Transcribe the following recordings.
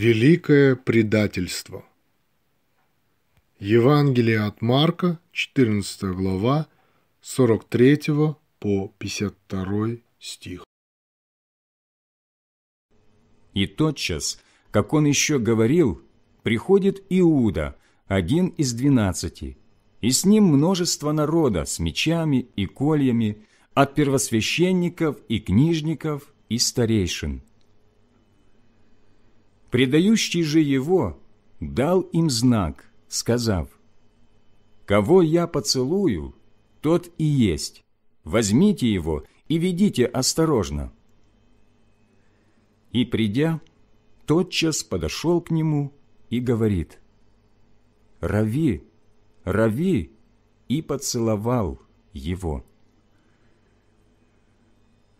Великое предательство. Евангелие от Марка, 14 глава, 43 по 52 стих. И тотчас, как он еще говорил, приходит Иуда, один из двенадцати, и с ним множество народа с мечами и кольями от первосвященников и книжников и старейшин – Предающий же его дал им знак, сказав, «Кого я поцелую, тот и есть. Возьмите его и ведите осторожно». И придя, тотчас подошел к нему и говорит, «Рави, рави!» и поцеловал его.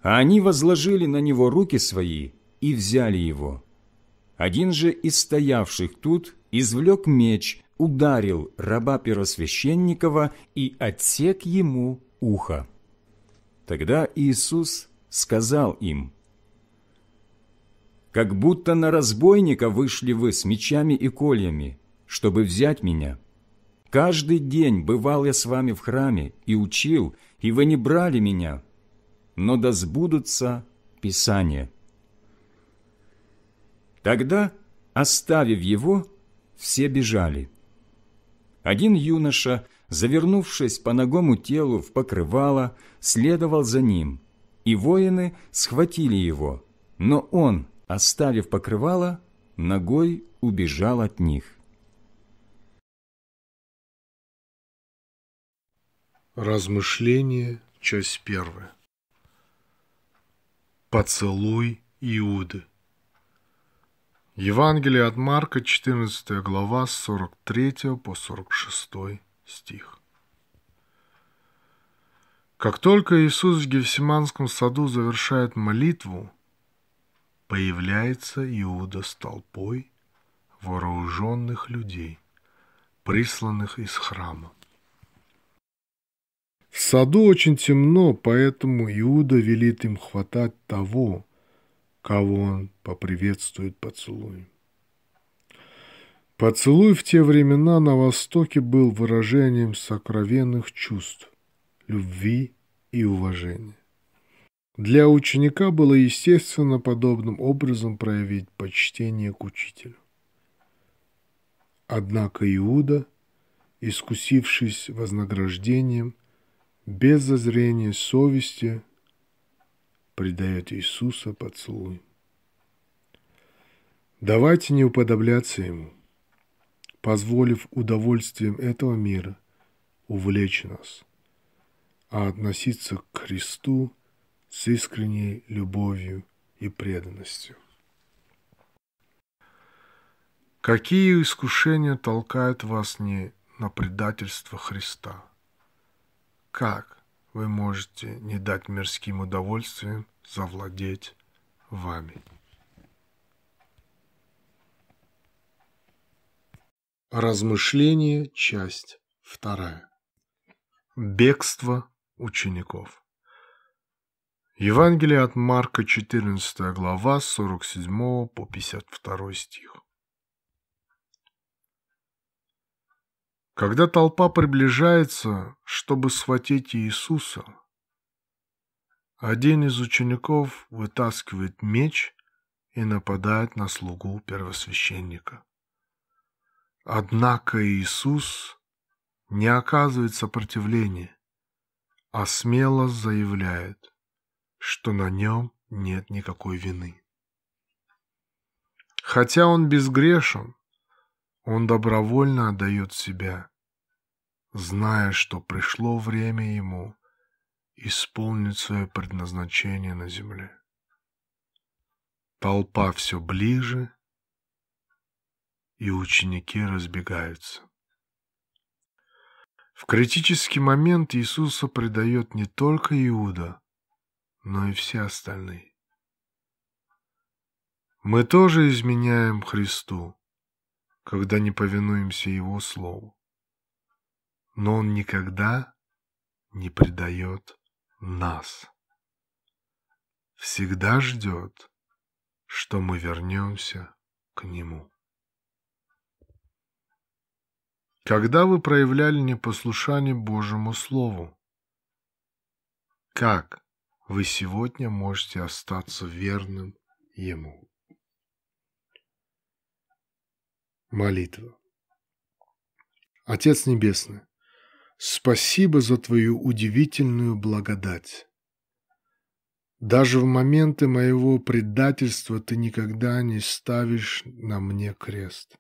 А они возложили на него руки свои и взяли его. Один же из стоявших тут извлек меч, ударил раба первосвященникова и отсек ему ухо. Тогда Иисус сказал им, «Как будто на разбойника вышли вы с мечами и кольями, чтобы взять меня. Каждый день бывал я с вами в храме и учил, и вы не брали меня, но да сбудутся Писания». Тогда, оставив его, все бежали. Один юноша, завернувшись по ногому телу в покрывало, следовал за ним, и воины схватили его, но он, оставив покрывало, ногой убежал от них. Размышление, часть первая. Поцелуй Иуды. Евангелие от Марка, 14 глава, с 43 по 46 стих. Как только Иисус в Гефсиманском саду завершает молитву, появляется Иуда с толпой вооруженных людей, присланных из храма. В саду очень темно, поэтому Иуда велит им хватать того, кого он поприветствует поцелуем. Поцелуй в те времена на Востоке был выражением сокровенных чувств, любви и уважения. Для ученика было естественно подобным образом проявить почтение к учителю. Однако Иуда, искусившись вознаграждением, без зазрения совести – предает Иисуса поцелуй. Давайте не уподобляться Ему, позволив удовольствием этого мира увлечь нас, а относиться к Христу с искренней любовью и преданностью. Какие искушения толкают вас не на предательство Христа? Как? вы можете не дать мирским удовольствиям завладеть вами. Размышление, часть вторая. Бегство учеников. Евангелие от Марка, 14 глава, 47 по 52 стих. Когда толпа приближается, чтобы схватить Иисуса, один из учеников вытаскивает меч и нападает на слугу первосвященника. Однако Иисус не оказывает сопротивления, а смело заявляет, что на нем нет никакой вины. Хотя он безгрешен, он добровольно отдает себя зная, что пришло время ему исполнить свое предназначение на земле. Толпа все ближе, и ученики разбегаются. В критический момент Иисуса предает не только Иуда, но и все остальные. Мы тоже изменяем Христу, когда не повинуемся Его Слову но он никогда не предает нас. Всегда ждет, что мы вернемся к нему. Когда вы проявляли непослушание Божьему Слову? Как вы сегодня можете остаться верным Ему? Молитва. Отец Небесный, Спасибо за твою удивительную благодать. Даже в моменты моего предательства ты никогда не ставишь на мне крест.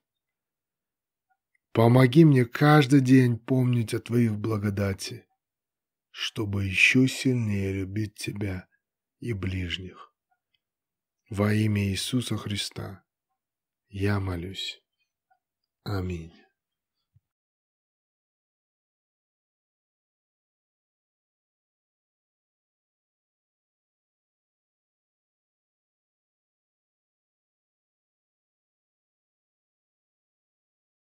Помоги мне каждый день помнить о твоих благодати, чтобы еще сильнее любить тебя и ближних. Во имя Иисуса Христа я молюсь. Аминь.